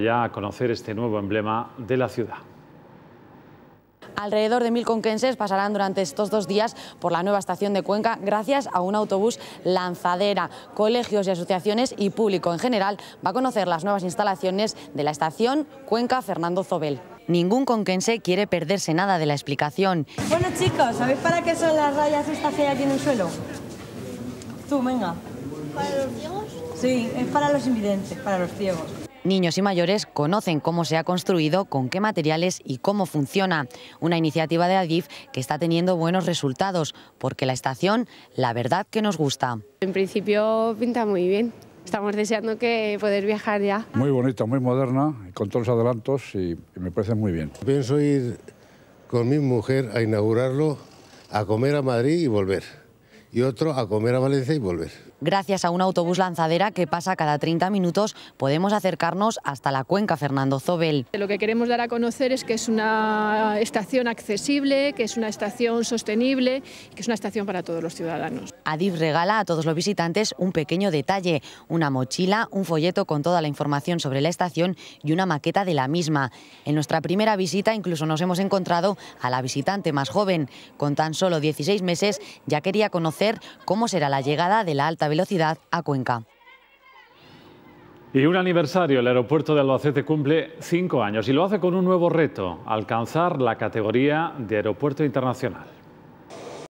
ya a conocer este nuevo emblema de la ciudad. Alrededor de mil conquenses pasarán durante estos dos días por la nueva estación de Cuenca gracias a un autobús lanzadera. Colegios y asociaciones y público en general va a conocer las nuevas instalaciones de la estación Cuenca Fernando Zobel. Ningún conquense quiere perderse nada de la explicación. Bueno chicos, ¿sabéis para qué son las rayas esta que aquí en el suelo? Tú, venga. ¿Para los ciegos? Sí, es para los invidentes, para los ciegos. Niños y mayores conocen cómo se ha construido, con qué materiales y cómo funciona. Una iniciativa de Adif que está teniendo buenos resultados, porque la estación, la verdad que nos gusta. En principio pinta muy bien. Estamos deseando que poder viajar ya. Muy bonita, muy moderna, con todos los adelantos y, y me parece muy bien. Pienso ir con mi mujer a inaugurarlo, a comer a Madrid y volver y otro a comer a Valencia y volver. Gracias a un autobús lanzadera que pasa cada 30 minutos, podemos acercarnos hasta la cuenca Fernando Zobel. Lo que queremos dar a conocer es que es una estación accesible, que es una estación sostenible, que es una estación para todos los ciudadanos. Adif regala a todos los visitantes un pequeño detalle, una mochila, un folleto con toda la información sobre la estación y una maqueta de la misma. En nuestra primera visita incluso nos hemos encontrado a la visitante más joven. Con tan solo 16 meses ya quería conocer cómo será la llegada de la alta velocidad a Cuenca. Y un aniversario, el aeropuerto de Albacete cumple cinco años y lo hace con un nuevo reto, alcanzar la categoría de aeropuerto internacional.